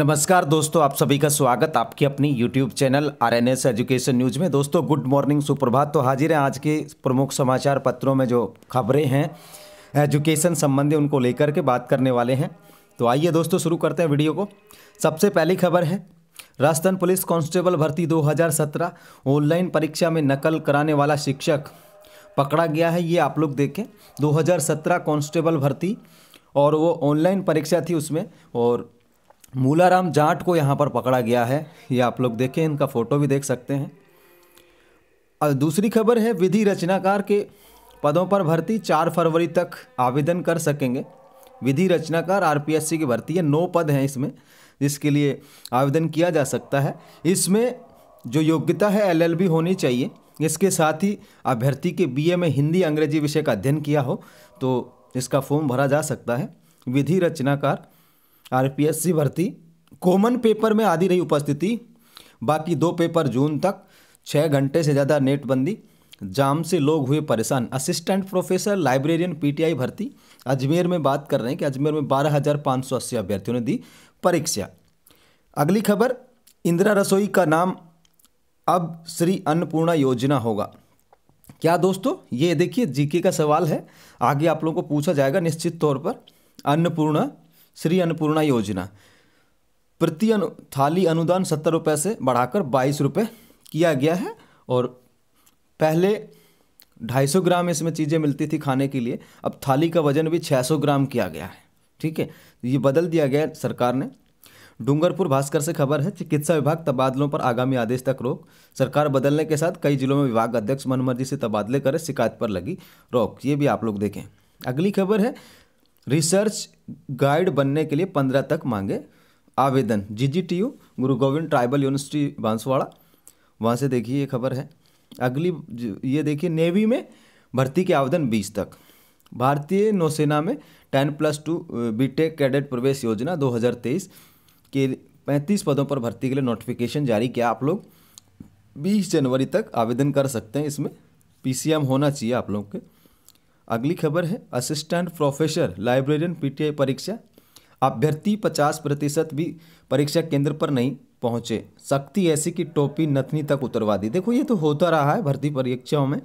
नमस्कार दोस्तों आप सभी का स्वागत आपके अपनी YouTube channel R N S education news में दोस्तों गुड मॉर्निंग सुप्रभात तो हाजिर हैं आज के प्रमुख समाचार पत्रों में जो खबरें हैं एजुकेशन संबंधी उनको लेकर के बात करने वाले हैं तो आइए दोस्तों शुरू करते हैं वीडियो को सबसे पहली खबर है राजस्थान पुलिस कांस्टेबल भर्ती 2017 ऑनलाइन परीक्षा में नकल कराने वाला शिक्षक पकड़ा गया है ये आप लोग देखें 2017 कांस्टेबल भर्ती और वो ऑनलाइन परीक्षा थी उसमें और मूलाराम जाट को यहाँ पर पकड़ा गया है ये आप लोग देखें इनका फोटो भी देख सकते हैं और दूसरी खबर है विधि रचनाकार के पदों पर भर्ती चार फरवरी तक आवेदन कर सकेंगे विधि रचनाकार आरपीएससी की भर्ती है नौ पद हैं इसमें जिसके लिए आवेदन किया जा सकता है इसमें जो योग्यता है एलएलबी होनी चाहिए इसके साथ ही अभ्यर्थी के बीए में हिंदी अंग्रेजी विषय का अध्ययन किया हो तो इसका फॉर्म भरा जा सकता है विधि रचनाकार आरपीएससी भर्ती कॉमन पेपर में आधी रही उपस्थिति बाकी दो पेपर जून तक छः घंटे से ज़्यादा नेट बंदी जाम से लोग हुए परेशान असिस्टेंट प्रोफेसर लाइब्रेरियन पीटीआई भर्ती अजमेर में बात कर रहे हैं कि अजमेर में बारह हज़ार पाँच सौ अस्सी अभ्यर्थियों ने दी परीक्षा अगली खबर इंदिरा रसोई का नाम अब श्री अन्नपूर्णा योजना होगा क्या दोस्तों ये देखिए जीके का सवाल है आगे आप लोगों को पूछा जाएगा निश्चित तौर पर अन्नपूर्णा श्री अन्नपूर्णा योजना प्रति अनु थाली अनुदान सत्तर रुपये से बढ़ाकर बाईस रुपये किया गया है और पहले ढाई सौ ग्राम इसमें चीज़ें मिलती थी खाने के लिए अब थाली का वजन भी छः सौ ग्राम किया गया है ठीक है ये बदल दिया गया है सरकार ने डूंगरपुर भास्कर से खबर है चिकित्सा विभाग तबादलों पर आगामी आदेश तक रोक सरकार बदलने के साथ कई जिलों में विभाग अध्यक्ष मनमर्जी से तबादले करे शिकायत पर लगी रोक ये भी आप लोग देखें अगली खबर है रिसर्च गाइड बनने के लिए पंद्रह तक मांगे आवेदन जी जी टी यू गुरु गोविंद ट्राइबल यूनिवर्सिटी बांसवाड़ा वहाँ से देखिए ये खबर है अगली ये देखिए नेवी में भर्ती के आवेदन बीस तक भारतीय नौसेना में ten plus two tech cadet प्रवेश योजना 2023 के 35 पदों पर भर्ती के लिए नोटिफिकेशन जारी किया आप लोग 20 जनवरी तक आवेदन कर सकते हैं इसमें पीसीएम होना चाहिए आप लोग के अगली खबर है असिस्टेंट प्रोफेसर लाइब्रेरियन पीटीआई परीक्षा अभ्यर्थी पचास प्रतिशत भी परीक्षा केंद्र पर नहीं पहुँचे सख्ती ऐसी कि टोपी नथनी तक उतरवा दी देखो ये तो होता रहा है भर्ती परीक्षाओं में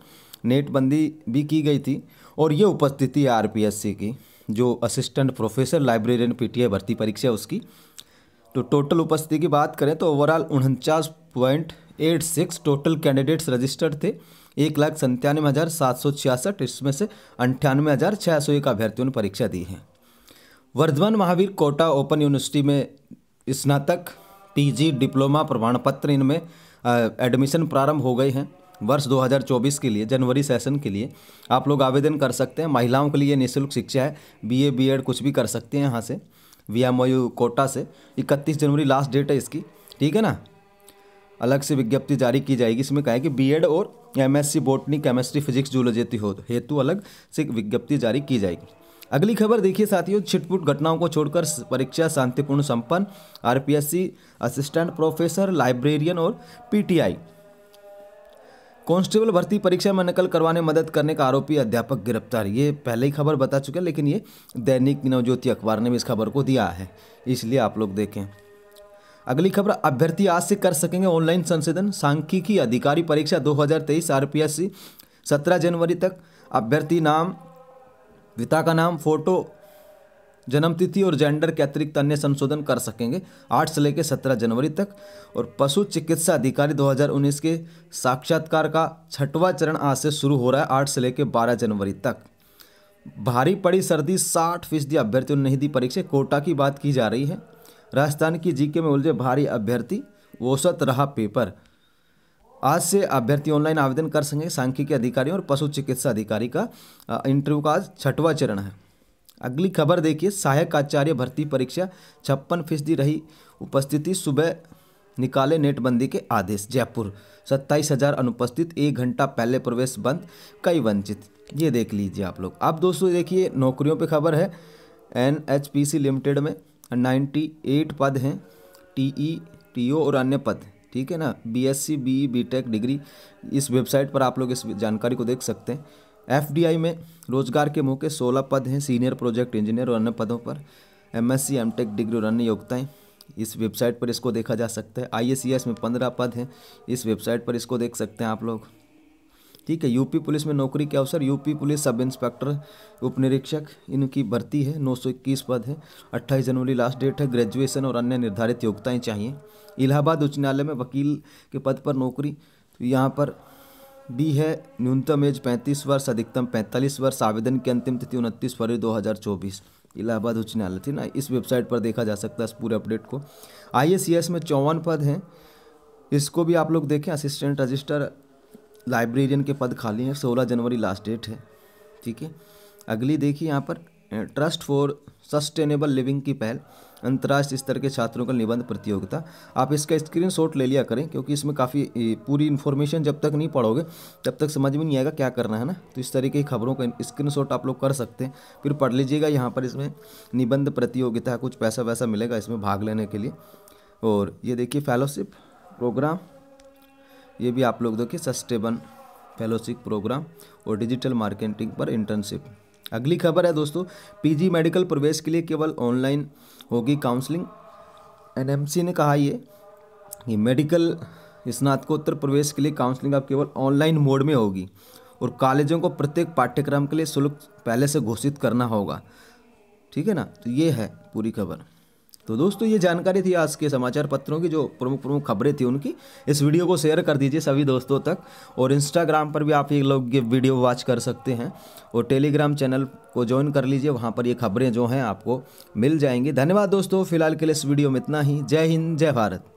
नेटबंदी भी की गई थी और ये उपस्थिति आरपीएससी की जो असिस्टेंट प्रोफेसर लाइब्रेरियन पीटीआई भर्ती परीक्षा उसकी तो टोटल उपस्थिति की बात करें तो ओवरऑल उनचास point eight six total candidates registered थे एक लाख संतानवे हज़ार सात सौ छियासठ इसमें से अंठानवे हज़ार छः सौ एक अभ्यर्थियों ने परीक्षा दी है वर्धमान महावीर कोटा ओपन यूनिवर्सिटी में स्नातक पीजी डिप्लोमा प्रमाण पत्र इनमें एडमिशन प्रारंभ हो गए हैं वर्ष 2024 के लिए जनवरी सेशन के लिए आप लोग आवेदन कर सकते हैं महिलाओं के लिए निःशुल्क शिक्षा है बीए बीएड कुछ भी कर सकते हैं यहाँ से वी एम यू कोटा से इकतीस जनवरी लास्ट डेट है इसकी ठीक है ना अलग से विज्ञप्ति जारी की जाएगी इसमें कहा है कि बीएड और एमएससी बोटनी केमिस्ट्री फिजिक्स जूलोजेती हो हेतु अलग से विज्ञप्ति जारी की जाएगी अगली खबर देखिए साथियों छिटपुट घटनाओं को छोड़कर परीक्षा शांतिपूर्ण संपन्न आरपीएससी असिस्टेंट प्रोफेसर लाइब्रेरियन और पीटीआई कांस्टेबल भर्ती परीक्षा में नकल करवाने मदद करने का आरोपी अध्यापक गिरफ्तार ये पहले ही खबर बता चुके हैं लेकिन ये दैनिक नवज्योति अखबार ने भी इस खबर को दिया है इसलिए आप लोग देखें अगली खबर अभ्यर्थी आज से कर सकेंगे ऑनलाइन संशोधन सांख्यिकी अधिकारी परीक्षा 2023 हज़ार तेईस जनवरी तक अभ्यर्थी नाम पिता का नाम फोटो जन्म तिथि और जेंडर के अतिरिक्त अन्य संशोधन कर सकेंगे 8 से लेकर 17 जनवरी तक और पशु चिकित्सा अधिकारी 2019 के साक्षात्कार का छठवां चरण आज से शुरू हो रहा है 8 से लेकर 12 जनवरी तक भारी पड़ी सर्दी 60 फीसदी अभ्यर्थियों ने नहीं दी परीक्षा कोटा की बात की जा रही है राजस्थान की जीके में उलझे भारी अभ्यर्थी औसत रहा पेपर आज से अभ्यर्थी ऑनलाइन आवेदन कर सकेंगे सांख्यिकी अधिकारी और पशु चिकित्सा अधिकारी का इंटरव्यू का आज छठवां चरण है अगली खबर देखिए सहायक आचार्य भर्ती परीक्षा छप्पन फीसदी रही उपस्थिति सुबह निकाले नेटबंदी के आदेश जयपुर सत्ताईस हजार अनुपस्थित एक घंटा पहले प्रवेश बंद कई वंचित ये देख लीजिए आप लोग अब दोस्तों देखिए नौकरियों पे खबर है सी लिमिटेड में 98 पद हैं टी ओ और अन्य पद ठीक है ना बी बी टेक डिग्री इस वेबसाइट पर आप लोग इस जानकारी को देख सकते हैं एफडीआई में रोजगार के मौके 16 पद हैं सीनियर प्रोजेक्ट इंजीनियर और अन्य पदों पर एमएससी एमटेक डिग्री और अन्य योग्यताएँ इस वेबसाइट पर इसको देखा जा सकता है आईएसीएस में पंद्रह पद हैं इस वेबसाइट पर इसको देख सकते हैं आप लोग ठीक है यूपी पुलिस में नौकरी के अवसर यूपी पुलिस सब इंस्पेक्टर उप निरीक्षक इनकी भर्ती है इक्कीस पद है 28 जनवरी लास्ट डेट है ग्रेजुएशन और अन्य निर्धारित योग्यताएँ चाहिए इलाहाबाद उच्च न्यायालय में वकील के पद पर नौकरी तो यहाँ पर बी है न्यूनतम एज 35 वर्ष अधिकतम 45 वर्ष आवेदन की अंतिम तिथि उनतीस फरवरी 2024 इलाहाबाद उच्च न्यायालय थी ना इस वेबसाइट पर देखा जा सकता है इस पूरे अपडेट को आई में चौवन पद हैं इसको भी आप लोग देखें असिस्टेंट रजिस्टर लाइब्रेरियन के पद खाली हैं सोलह जनवरी लास्ट डेट है ठीक है अगली देखिए यहाँ पर ट्रस्ट फॉर सस्टेनेबल लिविंग की पहल अंतर्राष्ट्रीय स्तर के छात्रों का निबंध प्रतियोगिता आप इसका स्क्रीनशॉट ले लिया करें क्योंकि इसमें काफ़ी पूरी इन्फॉर्मेशन जब तक नहीं पढ़ोगे तब तक समझ में नहीं आएगा क्या करना है ना तो इस तरीके की खबरों का स्क्रीनशॉट आप लोग कर सकते हैं फिर पढ़ लीजिएगा यहाँ पर इसमें निबंध प्रतियोगिता कुछ पैसा वैसा मिलेगा इसमें भाग लेने के लिए और ये देखिए फेलोशिप प्रोग्राम ये भी आप लोग देखिए सस्टेबल फेलोशिप प्रोग्राम और डिजिटल मार्केटिंग पर इंटर्नशिप अगली खबर है दोस्तों पीजी मेडिकल प्रवेश के लिए केवल ऑनलाइन होगी काउंसलिंग एनएमसी ने कहा ये कि मेडिकल स्नातकोत्तर प्रवेश के लिए काउंसलिंग अब केवल ऑनलाइन मोड में होगी और कॉलेजों को प्रत्येक पाठ्यक्रम के लिए शुल्क पहले से घोषित करना होगा ठीक है ना तो ये है पूरी खबर तो दोस्तों ये जानकारी थी आज के समाचार पत्रों की जो प्रमुख प्रमुख खबरें थी उनकी इस वीडियो को शेयर कर दीजिए सभी दोस्तों तक और इंस्टाग्राम पर भी आप ये लोग ये वीडियो वॉच कर सकते हैं और टेलीग्राम चैनल को ज्वाइन कर लीजिए वहाँ पर ये खबरें जो हैं आपको मिल जाएंगी धन्यवाद दोस्तों फिलहाल के लिए इस वीडियो में इतना ही जय हिंद जय भारत